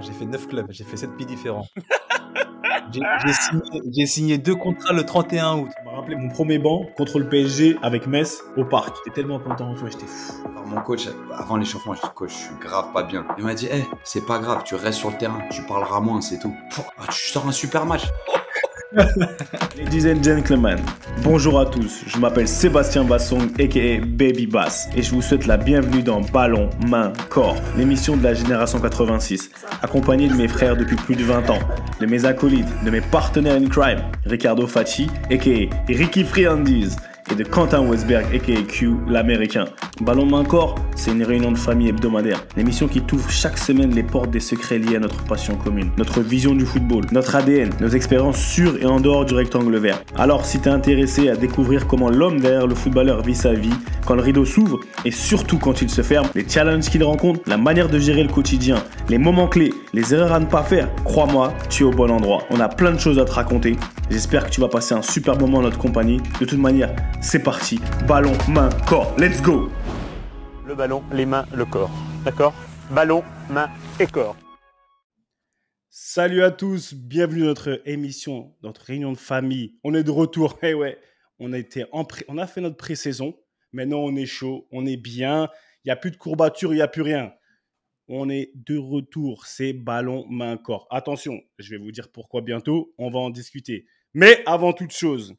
j'ai fait 9 clubs, j'ai fait 7 pieds différents. J'ai signé, signé, deux contrats le 31 août. On m'a rappelé mon premier banc contre le PSG avec Metz au parc. J'étais tellement content, j'étais fou. mon coach, avant l'échauffement, je dis coach, je suis grave pas bien. Il m'a dit, c'est pas grave, tu restes sur le terrain, tu parleras moins, c'est tout. Ah, tu sors un super match. Ladies and gentlemen, bonjour à tous. Je m'appelle Sébastien Bassong, aka Baby Bass, et je vous souhaite la bienvenue dans Ballon, Main, Corps, l'émission de la génération 86, accompagnée de mes frères depuis plus de 20 ans, de mes acolytes, de mes partenaires in crime, Ricardo Facci, aka Ricky Friandiz, et de Quentin Westberg, aka Q, l'américain. Ballon main corps, c'est une réunion de famille hebdomadaire. L'émission qui t'ouvre chaque semaine les portes des secrets liés à notre passion commune, notre vision du football, notre ADN, nos expériences sur et en dehors du rectangle vert. Alors si t'es intéressé à découvrir comment l'homme derrière le footballeur vit sa vie, quand le rideau s'ouvre et surtout quand il se ferme, les challenges qu'il rencontre, la manière de gérer le quotidien, les moments clés, les erreurs à ne pas faire, crois-moi, tu es au bon endroit. On a plein de choses à te raconter J'espère que tu vas passer un super moment en notre compagnie. De toute manière, c'est parti. Ballon, main, corps. Let's go Le ballon, les mains, le corps. D'accord Ballon, main et corps. Salut à tous, bienvenue dans notre émission, notre réunion de famille. On est de retour. Eh ouais, on a, on a fait notre pré-saison. Maintenant, on est chaud, on est bien. Il n'y a plus de courbature, il n'y a plus rien. On est de retour, c'est ballon, main, corps. Attention, je vais vous dire pourquoi bientôt, on va en discuter. Mais avant toute chose,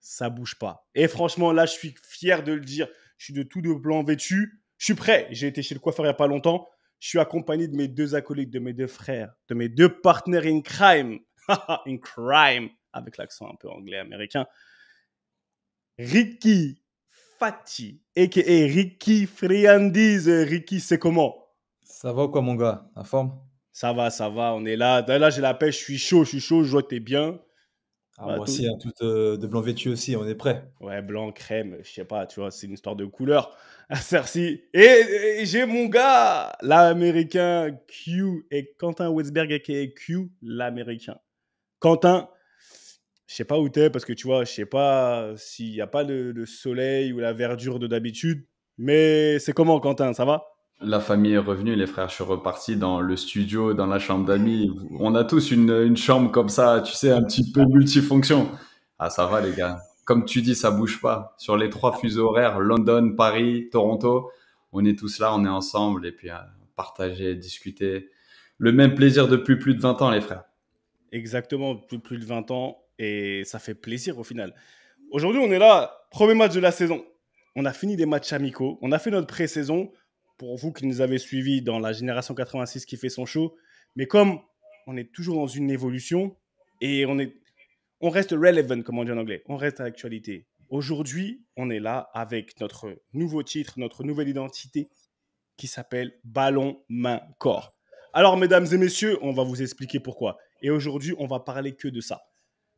ça bouge pas. Et franchement, là, je suis fier de le dire. Je suis de tout de blanc vêtu. Je suis prêt. J'ai été chez le coiffeur il n'y a pas longtemps. Je suis accompagné de mes deux acolytes, de mes deux frères, de mes deux partners in crime. in crime, avec l'accent un peu anglais américain. Ricky Fatty, a.k.a. Ricky Friandise. Euh, Ricky, c'est comment Ça va ou quoi, mon gars La forme Ça va, ça va, on est là. Là, j'ai la pêche, je suis chaud, je suis chaud, je vois que t'es bien. Ah, bah, moi aussi, un hein, tout euh, de, blanc vêtu aussi, on est prêt. Ouais, blanc, crème, je sais pas, tu vois, c'est une histoire de couleur à ah, Et, j'ai mon gars, l'américain Q, et Quentin Westberg, qui est Q, l'américain. Quentin, je sais pas où t'es, parce que tu vois, je sais pas s'il n'y a pas le, le soleil ou la verdure de d'habitude, mais c'est comment, Quentin, ça va la famille est revenue, les frères, je suis reparti dans le studio, dans la chambre d'amis. On a tous une, chambre comme ça, tu sais, un petit peu multifonction. Ah, ça va, les gars. Comme tu dis, ça bouge pas. Sur les trois fuseaux horaires, London, Paris, Toronto, on est tous là, on est ensemble et puis euh, partager, discuter. Le même plaisir depuis plus de 20 ans, les frères. Exactement, depuis plus de 20 ans et ça fait plaisir au final. Aujourd'hui, on est là, premier match de la saison. On a fini des matchs amicaux, on a fait notre pré-saison pour vous qui nous avez suivis dans la génération 86 qui fait son show. Mais comme on est toujours dans une évolution et on, est, on reste relevant, comme on dit en anglais, on reste à l'actualité. Aujourd'hui, on est là avec notre nouveau titre, notre nouvelle identité qui s'appelle Ballon, Main, Corps. Alors, mesdames et messieurs, on va vous expliquer pourquoi. Et aujourd'hui, on va parler que de ça.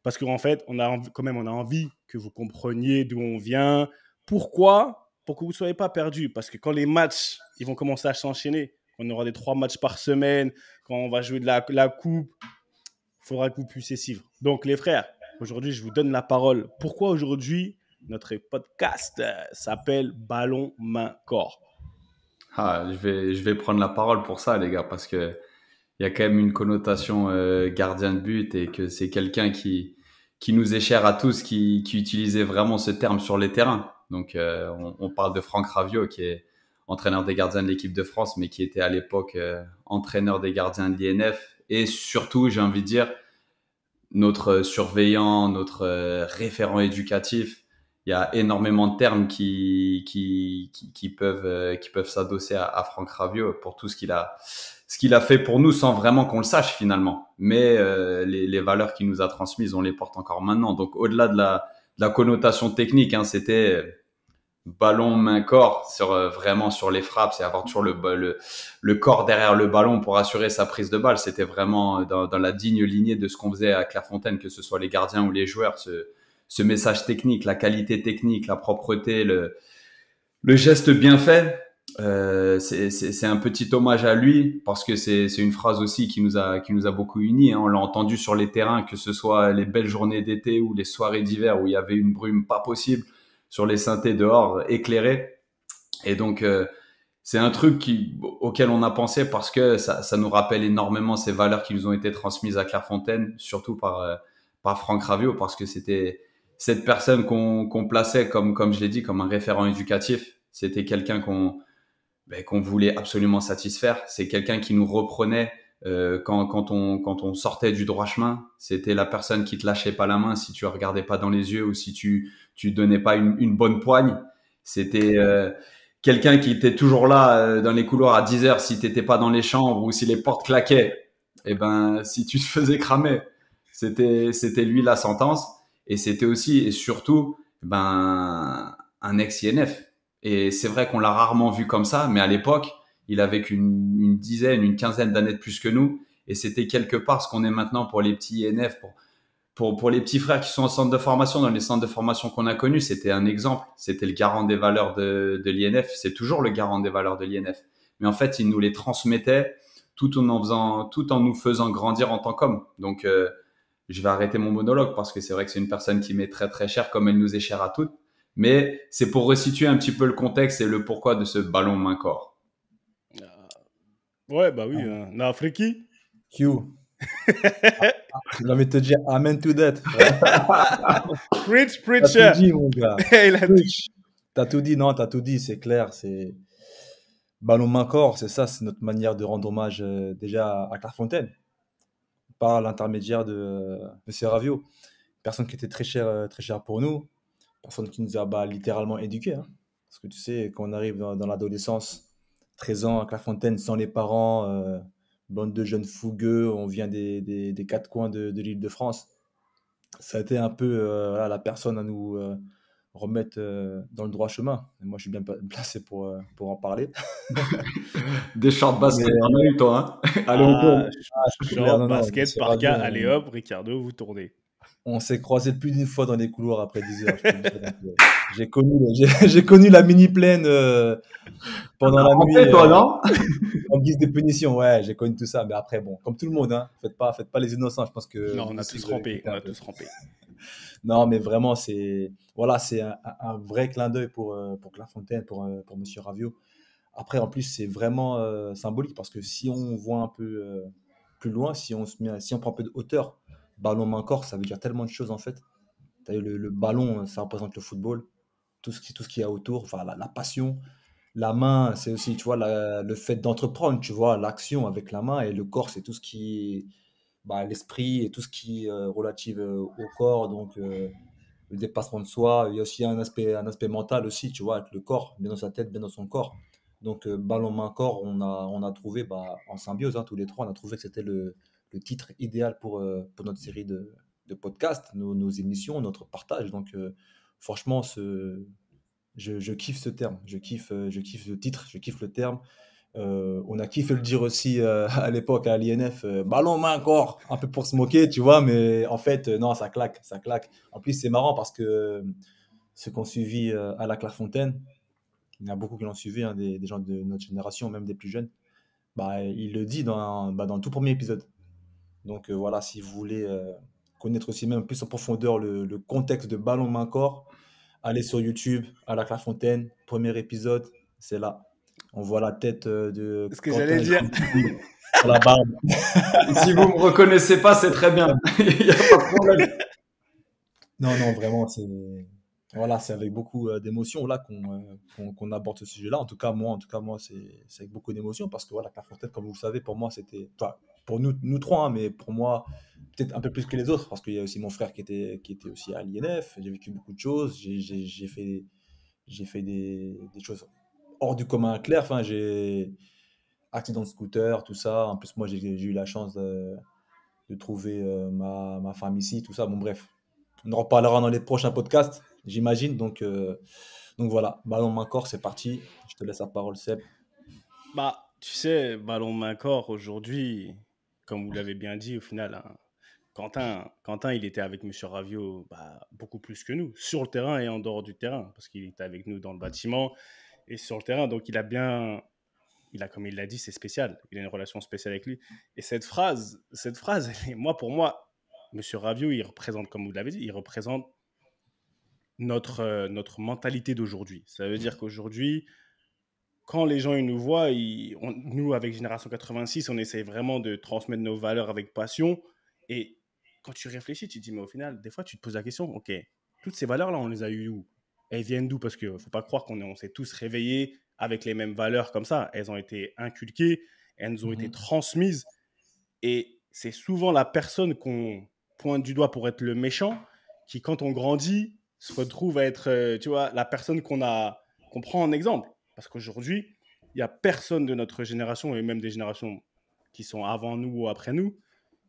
Parce qu'en fait, on a quand même on a envie que vous compreniez d'où on vient, pourquoi pour que vous ne soyez pas perdus. Parce que quand les matchs ils vont commencer à s'enchaîner, on aura des trois matchs par semaine, quand on va jouer de la, coupe, il faudra que vous puissiez suivre. Donc les frères, aujourd'hui je vous donne la parole. Pourquoi aujourd'hui notre podcast euh, s'appelle Ballon, Main, Corps ah, je, vais, je vais prendre la parole pour ça les gars, parce que il y a quand même une connotation euh, gardien de but et que c'est quelqu'un qui, qui nous est cher à tous, qui, qui utilisait vraiment ce terme sur les terrains. Donc, euh, on, parle de Franck Ravio, qui est entraîneur des gardiens de l'équipe de France, mais qui était à l'époque euh, entraîneur des gardiens de l'INF. Et surtout, j'ai envie de dire, notre euh, surveillant, notre référent éducatif, il y a énormément de termes qui, qui, peuvent, qui peuvent s'adosser à, Franck Ravio pour tout ce qu'il a, ce qu'il a fait pour nous sans vraiment qu'on le sache finalement. Mais les, valeurs qu'il nous a transmises, on les porte encore maintenant. Donc au-delà de la, connotation technique, hein, c'était ballon main corps sur euh, vraiment sur les frappes c'est avoir toujours le, le, le corps derrière le ballon pour assurer sa prise de balle c'était vraiment euh, dans, la digne lignée de ce qu'on faisait à Clairefontaine que ce soit les gardiens ou les joueurs ce, message technique la qualité technique la propreté le, geste bien fait euh, c'est un petit hommage à lui parce que c'est une phrase aussi qui nous a qui nous a beaucoup unis. Hein. On l'a entendu sur les terrains, que ce soit les belles journées d'été ou les soirées d'hiver où il y avait une brume pas possible sur les synthés dehors euh, éclairés. Et donc, euh, c'est un truc qui, auquel on a pensé parce que ça, nous rappelle énormément ces valeurs qui nous ont été transmises à Clairefontaine, surtout par, euh, par Franck Ravio, parce que c'était cette personne qu'on plaçait, comme, comme je l'ai dit, comme un référent éducatif. C'était quelqu'un qu'on ben, qu'on voulait absolument satisfaire. C'est quelqu'un qui nous reprenait euh, quand, quand, on, quand on sortait du droit chemin, c'était la personne qui te lâchait pas la main si tu regardais pas dans les yeux ou si tu tu donnais pas une, une bonne poigne. C'était euh, quelqu'un qui était toujours là euh, dans les couloirs à 10 heures si t'étais pas dans les chambres ou si les portes claquaient. Et eh ben si tu te faisais cramer, c'était c'était lui la sentence et c'était aussi et surtout ben un ex INF. Et c'est vrai qu'on l'a rarement vu comme ça, mais à l'époque il avait qu'une une dizaine, une quinzaine d'années de plus que nous. Et c'était quelque part ce qu'on est maintenant pour les petits INF, e pour, pour, pour, les petits frères qui sont en centre de formation, dans les centres de formation qu'on a connus, c'était un exemple. C'était le garant des valeurs de, de l'INF. C'est toujours le garant des valeurs de l'INF. Mais en fait, il nous les transmettait tout en, en faisant, tout en nous faisant grandir en tant qu'hommes. Donc, euh, je vais arrêter mon monologue parce que c'est vrai que c'est une personne qui m'est très très chère comme elle nous est chère à toutes. Mais c'est pour resituer un petit peu le contexte et le pourquoi de ce ballon main-corps. Ouais, bah oui, la ah. hein. Nafriki. Q. Je vais te dire Amen to that. Preach, preacher. T'as tout dit, mon gars. Il a dit. T'as tout dit, non, t'as tout dit, c'est clair. C'est ballon main corps, c'est ça, c'est notre manière de rendre hommage euh, déjà à Clairefontaine par l'intermédiaire de M. Ravio. Personne qui était très cher euh, très cher pour nous, personne qui nous a bah, littéralement éduqués. Hein. Parce que tu sais, quand on arrive dans l'adolescence, 13 ans à fontaine sans les parents, euh, bande de jeunes fougueux, on vient des, quatre coins de, l'île de France. Ça a été un peu euh, la personne à nous euh, remettre dans le droit chemin. moi, je suis bien placé pour, pour en parler. des shorts basket on a eu, toi. Hein allez, on tourne. Ah, allez hop, Ricardo, vous tournez. On s'est croisé plus d'une fois dans les couloirs après 10 heures. Euh, j'ai connu, connu la mini plaine euh, pendant la nuit. toi, euh, non en guise de punition, ouais, j'ai connu tout ça. Mais après, bon, comme tout le monde, hein, faites pas, faites pas les innocents. Je pense que non, on a tous rampé, on a tous non, mais vraiment, c'est voilà, c'est un, vrai clin d'œil pour pour Fontaine, pour pour Monsieur Ravio. Après, en plus, c'est vraiment symbolique parce que si on voit un peu plus loin, si on se met, si on prend un peu de hauteur ballon main corps, ça veut dire tellement de choses en fait. le, ballon, ça représente le football, tout ce qui, tout ce qu'il y a autour, enfin la, passion. La main, c'est aussi, tu vois, le fait d'entreprendre, tu vois, l'action avec la main et le corps, c'est tout ce qui, bah, l'esprit et tout ce qui est euh, relative euh, au corps, donc euh, le dépassement de soi. Il y a aussi un aspect, un aspect mental aussi, tu vois, avec le corps, bien dans sa tête, bien dans son corps. Donc ballon main corps, on a, on a trouvé, bah, en symbiose, hein, tous les trois, on a trouvé que c'était le, le titre idéal pour, euh, pour notre série de, de podcasts, nos, émissions, notre partage. Donc, euh, franchement, ce, je, kiffe ce terme. Je kiffe, euh, je kiffe le titre, je kiffe le terme. on a kiffé le dire aussi à l'époque à l'INF, ballon main encore un peu pour se moquer, tu vois, mais en fait, non, ça claque, ça claque. En plus, c'est marrant parce que ce qu'on ont suivi à la Clairefontaine, il y en a beaucoup qui l'ont suivi, hein, des, gens de notre génération, même des plus jeunes, bah, il le dit dans, bah, dans le tout premier épisode. Donc euh, voilà, si vous voulez euh, connaître aussi même plus en profondeur le, contexte de Ballon Main Corps, allez sur YouTube, à la Clairefontaine, premier épisode, c'est là. On voit la tête euh, de. Ce que j'allais dire. La barbe. si vous me reconnaissez pas, c'est très bien. Il n'y a pas de problème. Non, non, vraiment, c'est voilà, c'est avec beaucoup euh, d'émotion là euh, qu'on aborde ce sujet-là. En tout cas, moi, en tout cas, moi, c'est avec beaucoup d'émotion parce que voilà, Clairefontaine, comme vous le savez, pour moi, c'était, pour nous, nous trois, hein, mais pour moi, peut-être un peu plus que les autres parce qu'il y a aussi mon frère qui était, qui était aussi à l'INF. J'ai vécu beaucoup de choses. J'ai fait, j'ai fait des, choses hors du commun clair. Enfin, j'ai accident de scooter, tout ça. En plus, moi, j'ai eu la chance de, trouver euh, ma, ma femme ici, tout ça. Bon, bref, on en reparlera dans les prochains podcasts j'imagine. Donc, euh, donc voilà, ballon main corps, c'est parti. Je te laisse la parole, Seb. Bah, tu sais, ballon main corps aujourd'hui, comme vous l'avez bien dit au final, hein, Quentin, Quentin, il était avec M. Ravio bah, beaucoup plus que nous, sur le terrain et en dehors du terrain, parce qu'il était avec nous dans le bâtiment et sur le terrain. Donc il a bien, il a comme il l'a dit, c'est spécial. Il a une relation spéciale avec lui. Et cette phrase, cette phrase, moi pour moi, M. Ravio, il représente, comme vous l'avez dit, il représente notre, euh, notre mentalité d'aujourd'hui. Ça veut dire mmh. qu'aujourd'hui, quand les gens ils nous voient, nous, avec Génération 86, on essaie vraiment de transmettre nos valeurs avec passion. Et quand tu réfléchis, tu te dis, mais au final, des fois, tu te poses la question, OK, toutes ces valeurs-là, on les a eues où Elles viennent d'où Parce qu'il ne faut pas croire qu'on on s'est tous réveillés avec les mêmes valeurs comme ça. Elles ont été inculquées, elles nous ont été mmh transmises. Et c'est souvent la personne qu'on pointe du doigt pour être le méchant qui, quand on grandit, se retrouve à être, euh, tu vois, la personne qu'on a, qu'on prend en exemple. Parce qu'aujourd'hui, il n'y a personne de notre génération et même des générations qui sont avant nous ou après nous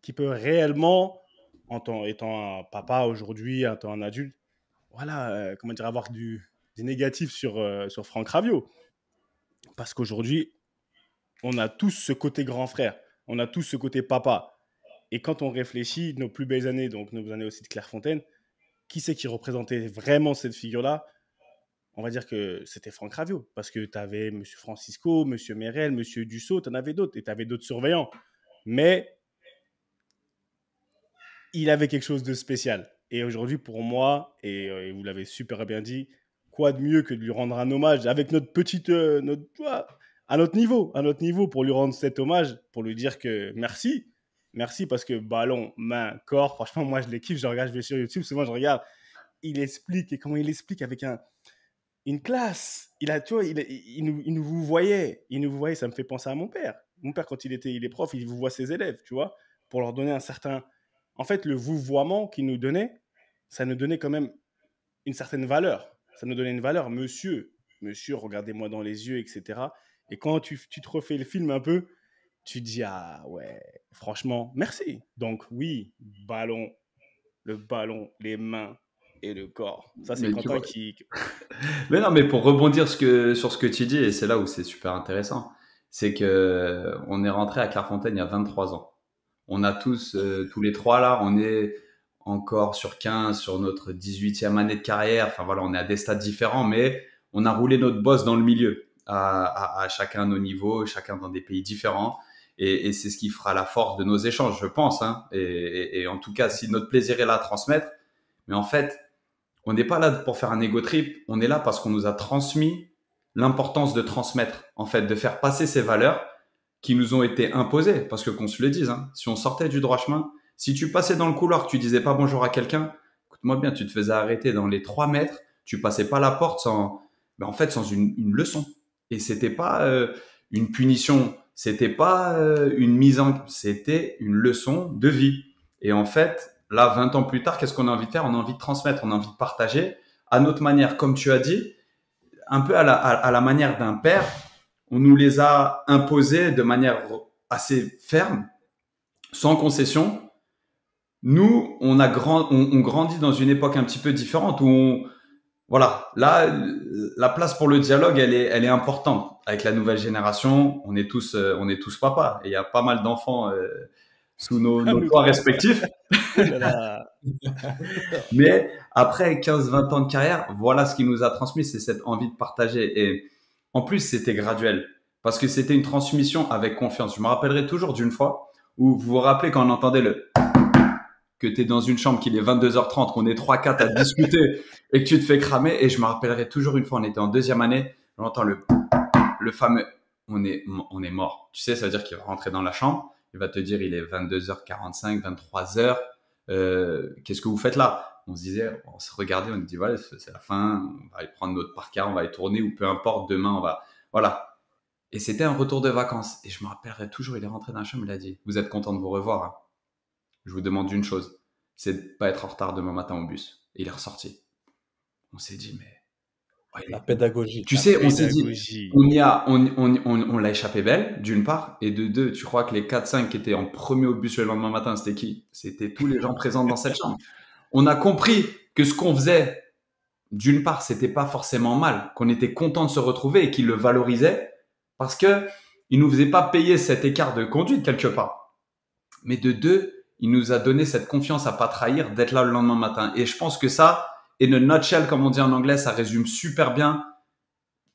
qui peut réellement, en tant, étant un papa aujourd'hui, en tant un adulte, voilà, euh, comment dire, avoir du, négatif sur, euh, sur Franck Ravio. Parce qu'aujourd'hui, on a tous ce côté grand frère, on a tous ce côté papa. Et quand on réfléchit, nos plus belles années, donc nos années aussi de Clairefontaine, qui c'est qui représentait vraiment cette figure-là on va dire que c'était Franck Ravio, parce que tu avais M. Francisco, M. Merel, M. Dussault, tu en avais d'autres, et tu avais d'autres surveillants. Mais il avait quelque chose de spécial. Et aujourd'hui, pour moi, euh, et, vous l'avez super bien dit, quoi de mieux que de lui rendre un hommage avec notre petite. Euh, notre, à notre niveau, à notre niveau, pour lui rendre cet hommage, pour lui dire que merci, merci parce que ballon, main, corps, franchement, moi, je les kiffe. Je regarde, je vais sur YouTube, souvent, je regarde. Il explique et comment il explique avec un, une classe. Il a, tu il, nous, vous voyait. Il nous vous voyait, ça me fait penser à mon père. Mon père, quand il était, il est prof, il vous voit ses élèves, tu vois, pour leur donner un certain. En fait, le vouvoiement qu'il nous donnait, ça nous donnait quand même une certaine valeur. Ça nous donnait une valeur. Monsieur, monsieur, regardez-moi dans les yeux, etc. Et quand tu, tu te refais le film un peu, tu dis ah ouais, franchement, merci. Donc oui, ballon, le ballon, les mains et le corps. Ça c'est quand mais non, mais pour rebondir sur ce que tu dis et c'est là où c'est super intéressant, c'est que on est rentré à Clairefontaine il y a 23 ans. On a tous, euh, tous les trois là, on est encore sur 15, sur notre 18e année de carrière. Enfin voilà, on est à des stades différents, mais on a roulé notre boss dans le milieu, à, chacun nos niveaux, chacun dans des pays différents. Et, c'est ce qui fera la force de nos échanges, je pense. Hein. Et, en tout cas, si notre plaisir est là à transmettre, mais en fait, on n'est pas là pour faire un égo trip, on est là parce qu'on nous a transmis l'importance de transmettre, en fait, de faire passer ces valeurs qui nous ont été imposées. Parce que qu'on se le dise, hein, si on sortait du droit chemin, si tu passais dans le couloir, tu disais pas bonjour à quelqu'un, écoute-moi bien, tu te faisais arrêter dans les trois mètres, tu passais pas la porte sans, ben, en fait, sans une, leçon. Et c'était pas euh, une punition c'était pas euh, une mise en, c'était une leçon de vie. Et en fait, là, 20 ans plus tard, qu'est-ce qu'on a envie de faire On a envie de transmettre, on a envie de partager à notre manière, comme tu as dit, un peu à la, manière d'un père. On nous les a imposés de manière assez ferme, sans concession. Nous, on a grand, on grandit dans une époque un petit peu différente où on, voilà, là, la place pour le dialogue, elle est, elle est importante. Avec la nouvelle génération, on est tous, euh, on est tous papa, Et il y a pas mal d'enfants euh, sous nos, nos ah, toits respectifs. Oh mais après 15-20 ans de carrière, voilà ce qui nous a transmis, c'est cette envie de partager. Et en plus, c'était graduel. Parce que c'était une transmission avec confiance. Je me rappellerai toujours d'une fois où vous vous rappelez quand on entendait le que tu es dans une chambre qu'il est 22h30, qu'on est 3-4 à discuter et que tu te fais cramer. Et je me rappellerai toujours une fois, on était en deuxième année, j'entends le, le fameux on est, on est mort. Tu sais, ça veut dire qu'il va rentrer dans la chambre, il va te dire il est 22h45, 23h, euh, qu'est-ce que vous faites là On se disait, on se regardait, on se dit voilà, c'est la fin, on va aller prendre notre parka, on va aller tourner ou peu importe, demain on va. Voilà. Et c'était un retour de vacances. Et je me rappellerai toujours, il est rentré dans la chambre, il a dit vous êtes content de vous revoir. Hein je vous demande une chose, c'est de pas être en retard demain matin au bus. il est ressorti. On s'est dit, mais. la pédagogie. Tu sais, on s'est dit, on l'a échappé belle, d'une part, et de deux, tu crois que les 4-5 qui étaient en premier au bus le lendemain matin, c'était qui C'était tous les gens présents dans cette chambre. On a compris que ce qu'on faisait, d'une part, c'était pas forcément mal, qu'on était content de se retrouver et qu'il le valorisait, parce que il nous faisait pas payer cet écart de conduite quelque part. Mais de deux, il nous a donné cette confiance à pas trahir, d'être là le lendemain matin. Et je pense que ça, et le nutshell, comme on dit en anglais, ça résume super bien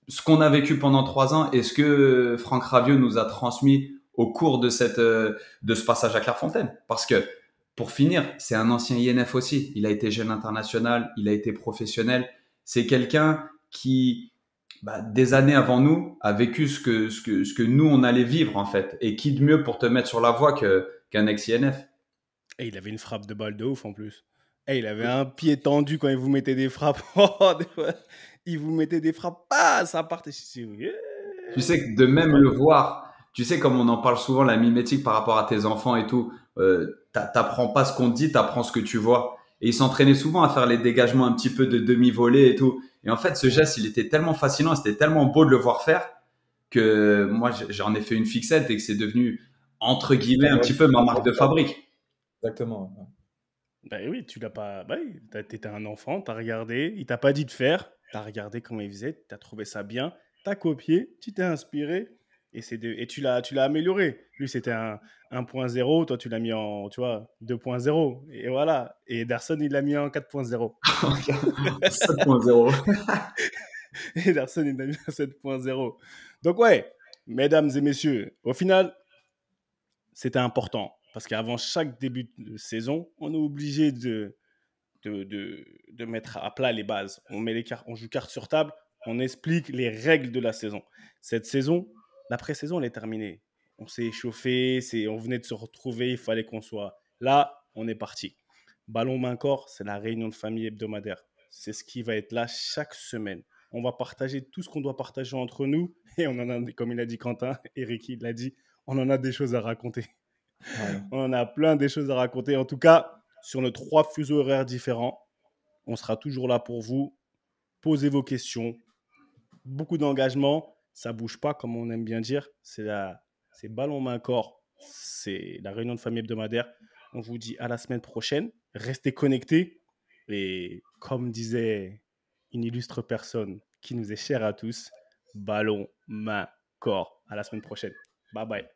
ce qu'on a vécu pendant trois ans et ce que Franck Ravieux nous a transmis au cours de cette euh, de ce passage à Clairefontaine. Parce que pour finir, c'est un ancien INF aussi. Il a été jeune international, il a été professionnel. C'est quelqu'un qui bah, des années avant nous a vécu ce que ce que ce que nous on allait vivre en fait. Et qui de mieux pour te mettre sur la voie que qu'un ex INF. Et eh, il avait une frappe de balle de ouf en plus. Et eh, il avait un pied tendu quand il vous mettait des frappes. Oh, il vous mettait des frappes, ah, ça partait. Tu sais que de même le voir, tu sais comme on en parle souvent, la mimétique par rapport à tes enfants et tout, euh, t'apprends pas ce qu'on dit, t'apprends ce que tu vois. Et il s'entraînait souvent à faire les dégagements un petit peu de demi-volée et tout. Et en fait, ce geste, il était tellement fascinant, c'était tellement beau de le voir faire que moi, j'en ai fait une fixette et que c'est devenu, entre guillemets, un petit peu ma marque de fabrique. Exactement. Bah oui, tu l'as pas. Bah t'étais un enfant, t'as regardé, il t'a pas dit de faire, t'as regardé comment il faisait, t'as trouvé ça bien, t'as copié, tu t'es inspiré et c'est et tu l'as tu l'as amélioré. Lui c'était un 1.0, toi tu l'as mis en tu vois 2.0 et voilà. Et Darson il l'a mis en 4.0. 7.0. et Darson il l'a mis en 7.0. Donc ouais, mesdames et messieurs, au final c'était important parce qu'avant chaque début de saison, on est obligé de, de, de, mettre à plat les bases. On, met les on joue carte sur table, on explique les règles de la saison. Cette saison, la pré-saison, elle est terminée. On s'est échauffé, on venait de se retrouver, il fallait qu'on soit là, on est parti. Ballon main-corps, c'est la réunion de famille hebdomadaire. C'est ce qui va être là chaque semaine. On va partager tout ce qu'on doit partager entre nous. Et on en a, comme il a dit Quentin, Eric l'a dit, on en a des choses à raconter. On a plein des choses à raconter. En tout cas, sur nos trois fuseaux horaires différents, on sera toujours là pour vous. Posez vos questions. Beaucoup d'engagement. Ça bouge pas, comme on aime bien dire. C'est la... c'est ballon main corps. C'est la réunion de famille hebdomadaire. On vous dit à la semaine prochaine. Restez connectés. Et comme disait une illustre personne qui nous est chère à tous, ballon main corps. À la semaine prochaine. Bye bye.